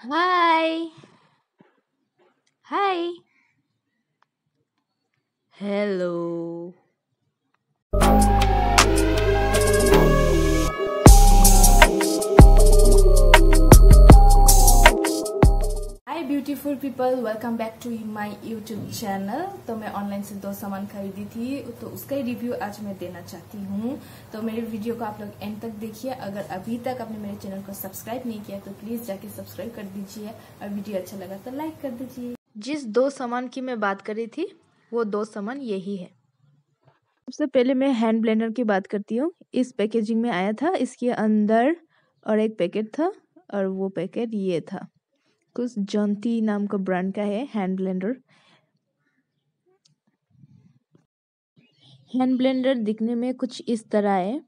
Hi. Hi. Hello. Beautiful people welcome back to my YouTube channel तो मैं online से दो सामान खरीदी थी तो उसका ही रिव्यू आज मैं देना चाहती हूँ तो मेरे वीडियो को आप लोग एंड तक देखिए अगर अभी तक आपने मेरे चैनल को सब्सक्राइब नहीं किया तो प्लीज जाके सब्सक्राइब कर दीजिए और वीडियो अच्छा लगा तो लाइक कर दीजिए जिस दो सामान की मैं बात करी थी वो दो सामान यही है सबसे पहले मैं हैंड ब्लेंडर की बात करती हूँ इस पैकेजिंग में आया था इसके अंदर और एक पैकेट था और वो पैकेट ये था कुछ जंती नाम का ब्रांड का है हैंड ब्लेंडर हैंड ब्लेंडर दिखने में कुछ इस तरह है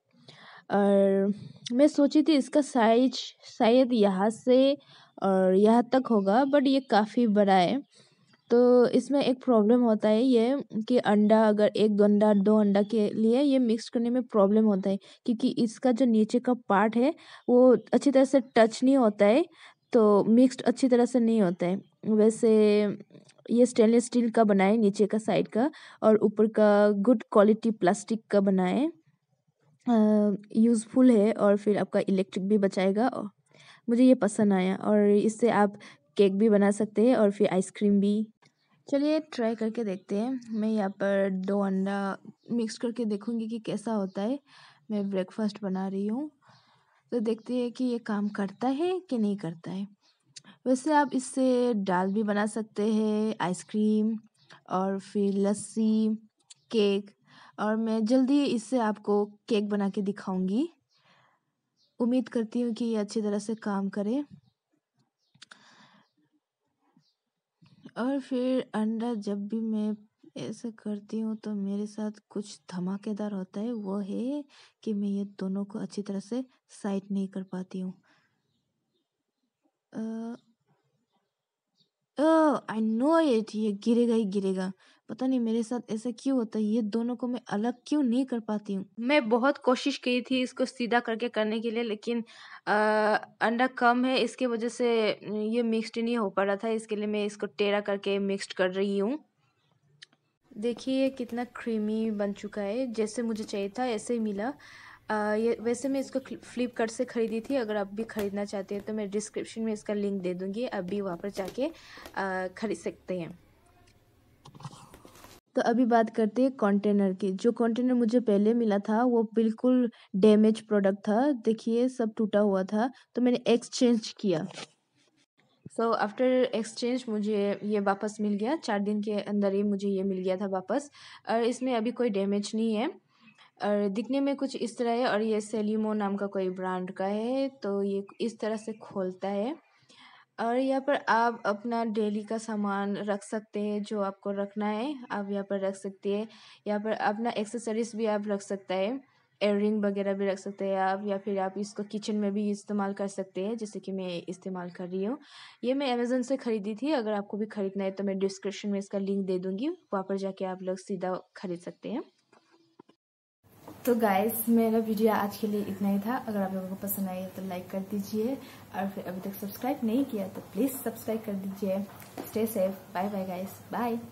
और मैं सोची थी इसका साइज शायद यहाँ से और यहाँ तक होगा बट ये काफ़ी बड़ा है तो इसमें एक प्रॉब्लम होता है ये कि अंडा अगर एक दो अंडा दो अंडा के लिए ये मिक्स करने में प्रॉब्लम होता है क्योंकि इसका जो नीचे का पार्ट है वो अच्छी तरह से टच नहीं होता है तो मिक्स्ड अच्छी तरह से नहीं होता है वैसे ये स्टेनलेस स्टील का बनाए नीचे का साइड का और ऊपर का गुड क्वालिटी प्लास्टिक का बनाए यूज़फुल है और फिर आपका इलेक्ट्रिक भी बचाएगा और मुझे ये पसंद आया और इससे आप केक भी बना सकते हैं और फिर आइसक्रीम भी चलिए ट्राई करके देखते हैं मैं यहाँ पर दो अंडा मिक्स करके देखूँगी कि कैसा होता है मैं ब्रेकफास्ट बना रही हूँ तो देखते हैं कि ये काम करता है कि नहीं करता है वैसे आप इससे दाल भी बना सकते हैं आइसक्रीम और फिर लस्सी केक और मैं जल्दी इससे आपको केक बना के दिखाऊंगी उम्मीद करती हूँ कि ये अच्छी तरह से काम करे और फिर अंडा जब भी मैं ऐसे करती हूँ तो मेरे साथ कुछ धमाकेदार होता है वो है कि मैं ये दोनों को अच्छी तरह से साइड नहीं कर पाती हूँ आई नो इट ये गिरेगा ही गिरेगा पता नहीं मेरे साथ ऐसा क्यों होता है ये दोनों को मैं अलग क्यों नहीं कर पाती हूँ मैं बहुत कोशिश की थी इसको सीधा करके करने के लिए लेकिन आ, अंडा कम है इसके वजह से ये मिक्स्ड नहीं हो पा रहा था इसके लिए मैं इसको टेढ़ा करके मिक्स्ड कर रही हूँ देखिए ये कितना क्रीमी बन चुका है जैसे मुझे चाहिए था ऐसे ही मिला आ, ये वैसे मैं इसको फ्लिपकार्ट से ख़रीदी थी अगर आप भी ख़रीदना चाहते हैं तो मैं डिस्क्रिप्शन में इसका लिंक दे दूँगी आप भी वहाँ पर जाके ख़रीद सकते हैं तो अभी बात करते हैं कंटेनर की जो कंटेनर मुझे पहले मिला था वो बिल्कुल डैमेज प्रोडक्ट था देखिए सब टूटा हुआ था तो मैंने एक्सचेंज किया सो आफ्टर एक्सचेंज मुझे ये वापस मिल गया चार दिन के अंदर ही मुझे ये मिल गया था वापस और इसमें अभी कोई डैमेज नहीं है और दिखने में कुछ इस तरह है और ये सेलिमो नाम का कोई ब्रांड का है तो ये इस तरह से खोलता है और यहाँ पर आप अपना डेली का सामान रख सकते हैं जो आपको रखना है आप यहाँ पर रख सकते हैं यहाँ पर अपना एक्सेसरीज भी आप रख सकता है एयरिंग वगैरह भी रख सकते हैं आप या फिर आप इसको किचन में भी इस्तेमाल कर सकते हैं जैसे कि मैं इस्तेमाल कर रही हूँ ये मैं अमेज़ोन से ख़रीदी थी अगर आपको भी ख़रीदना है तो मैं डिस्क्रिप्शन में इसका लिंक दे दूँगी वहाँ पर जाके आप लोग सीधा ख़रीद सकते हैं तो गाइस मेरा वीडियो आज के लिए इतना ही था अगर आप लोगों को पसंद आए तो लाइक कर दीजिए और फिर अभी तक सब्सक्राइब नहीं किया तो प्लीज़ सब्सक्राइब कर दीजिए stay safe bye bye guys bye